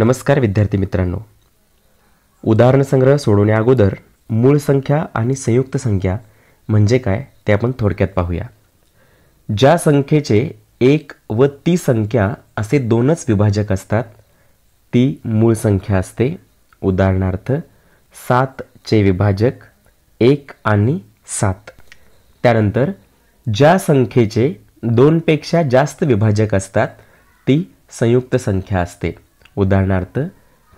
नमस्कार विद्यार्थी मित्रांनो उदाहरणसंग्रह सोडवण्याअगोदर मूळ संख्या आणि संयुक्त संख्या म्हणजे काय ते आपण थोडक्यात पाहूया ज्या संख्येचे एक व ती संख्या असे दोनच विभाजक असतात ती मूळ संख्या असते उदाहरणार्थ सातचे विभाजक एक आणि सात त्यानंतर ज्या संख्येचे दोनपेक्षा जास्त विभाजक असतात ती संयुक्त संख्या असते उदाहरणार्थ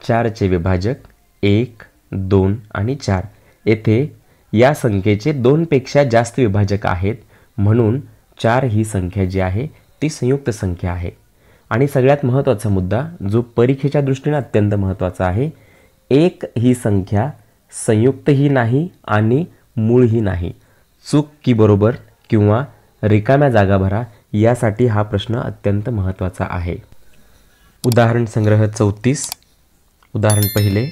चारचे विभाजक एक दोन आणि चार येथे या संख्येचे दोनपेक्षा जास्त विभाजक आहेत म्हणून चार ही संख्या जी आहे ती संयुक्त संख्या आहे आणि सगळ्यात महत्त्वाचा मुद्दा जो परीक्षेच्या दृष्टीने अत्यंत महत्त्वाचा आहे एक ही संख्या संयुक्तही नाही आणि मूळही नाही चूक की बरोबर किंवा रिकाम्या जागा भरा यासाठी हा प्रश्न अत्यंत महत्त्वाचा आहे उदाहरण संग्रह चौतीस उदाहरण पहिले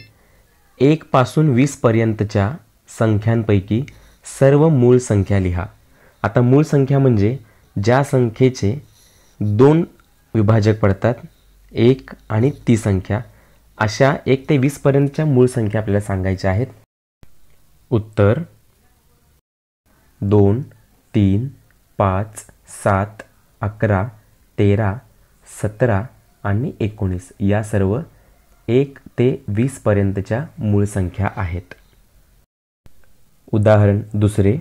एकपासून वीसपर्यंतच्या संख्यांपैकी सर्व मूळ संख्या लिहा आता मूळ संख्या म्हणजे ज्या संख्येचे दोन विभाजक पडतात एक आणि ती संख्या अशा एक ते वीसपर्यंतच्या मूळ संख्या आपल्याला सांगायच्या आहेत उत्तर दोन तीन पाच सात अकरा तेरा सतरा आणि एकोणीस या सर्व एक ते वीसपर्यंतच्या मूळ संख्या आहेत उदाहरण दुसरे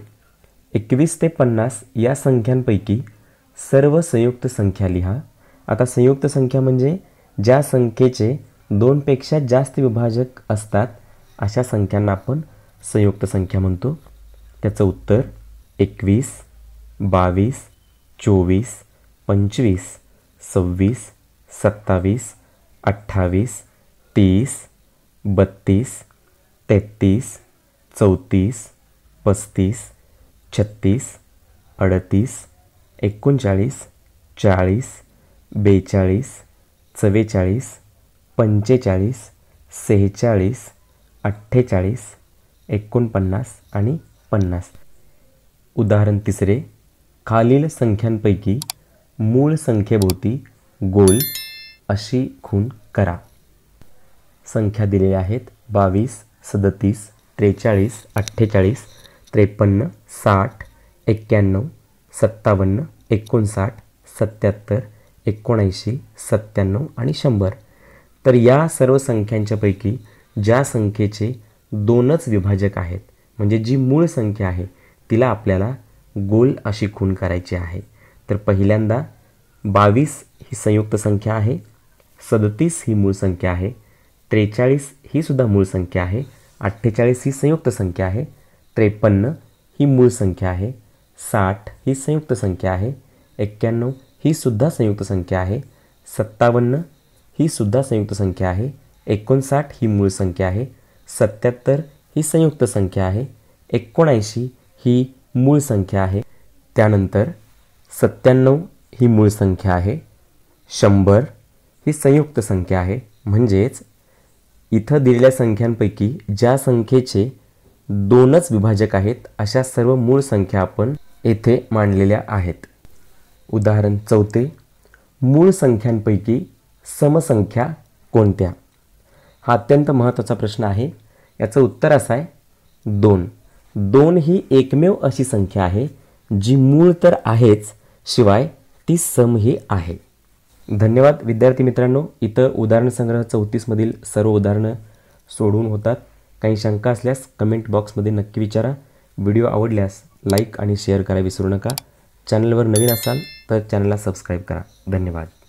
एकवीस ते पन्नास या संख्यांपैकी सर्व संयुक्त संख्या लिहा आता संयुक्त संख्या म्हणजे ज्या संख्येचे दोनपेक्षा जास्त विभाजक असतात अशा संख्यांना आपण संयुक्त संख्या म्हणतो त्याचं उत्तर एकवीस बावीस चोवीस पंचवीस सव्वीस सत्तावीस अठ्ठावीस तीस बत्तीस तेहतीस चौतीस पस्तीस छत्तीस अडतीस एकोणचाळीस चाळीस बेचाळीस चव्वेचाळीस पंचेचाळीस सेहेचाळीस अठ्ठेचाळीस एकोणपन्नास आणि पन्नास उदाहरण तिसरे खालील संख्यांपैकी मूळ संख्येभोवती गोल अशी खून करा संख्या दिलेल्या आहेत बावीस सदतीस त्रेचाळीस अठ्ठेचाळीस त्रेपन्न साठ एक्क्याण्णव सत्तावन्न एकोणसाठ सत्याहत्तर एकोणऐंशी सत्त्याण्णव आणि शंभर तर या सर्व संख्यांच्यापैकी ज्या संख्येचे दोनच विभाजक आहेत म्हणजे जी मूळ संख्या आहे तिला आपल्याला गोल अशी खून करायची आहे तर पहिल्यांदा बावीस ही संयुक्त संख्या आहे सदतीस ही मूळ संख्या आहे त्रेचाळीस ही सुद्धा मूळ संख्या आहे अठ्ठेचाळीस ही संयुक्त संख्या आहे त्रेपन्न ही मूळ संख्या आहे साठ ही संयुक्त संख्या आहे एक्क्याण्णव ही सुद्धा संयुक्त संख्या आहे सत्तावन्न ही सुद्धा संयुक्त संख्या आहे एकोणसाठ ही मूळ संख्या आहे सत्याहत्तर ही संयुक्त संख्या आहे एकोणऐंशी ही मूळ संख्या आहे त्यानंतर सत्त्याण्णव ही मूळ संख्या आहे शंभर ही संयुक्त संख्या आहे म्हणजेच इथं दिलेल्या संख्यांपैकी ज्या संख्येचे दोनच विभाजक आहेत अशा सर्व मूळ संख्या आपण येथे मांडलेल्या आहेत उदाहरण चौथे मूळ संख्यांपैकी समसंख्या कोणत्या हा अत्यंत महत्त्वाचा प्रश्न आहे याचं उत्तर असं आहे दोन दोन ही एकमेव अशी संख्या आहे जी मूळ तर आहेच शिवाय ती समही आहे धन्यवाद विद्यार्थी मित्रांनो इथं उदाहरणसंग्रह चौतीसमधील सर्व उदाहरणं सोडवून होतात काही शंका असल्यास कमेंट बॉक्समध्ये नक्की विचारा व्हिडिओ आवडल्यास लाईक आणि शेअर करा विसरू नका चॅनलवर नवीन असाल तर चॅनलला सबस्क्राईब करा धन्यवाद